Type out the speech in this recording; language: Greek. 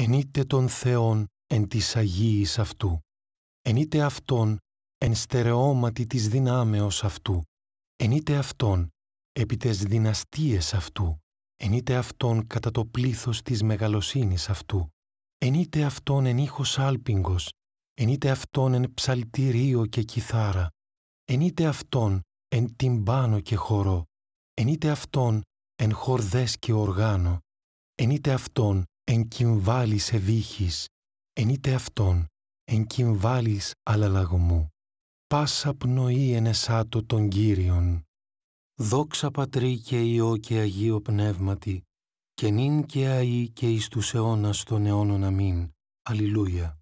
ενείτε τον Θεόν εν της Αγίης αυτού, ενείτε Αυτόν εν στερεώματι της δυνάμεως αυτού, ενίτε Αυτόν επί τες δυναστείες αυτού, ενίτε Αυτόν κατά το πλήθος της μεγαλοσύνης αυτού, ενίτε Αυτόν εν ήχος άλπιγκος, ενείτε Αυτόν εν ψαλτηρίο και κιθάρα, ενίτε Αυτόν εν τυμπάνο και χορό, ενίτε Αυτόν εν χορδές και οργάνο, ενείτε Αυτόν εν κυμβάλεις εβήχης, εν είτε αυτόν, εν κυμβάλεις αλλαλαγμού. Πάσα πνοή εν εσάτω των Κύριων. Δόξα Πατρί και Υιό και Αγίο Πνεύματι, και νυν και αΐ και εις τους αιώνας των αιώνων αμήν. Αλληλούια.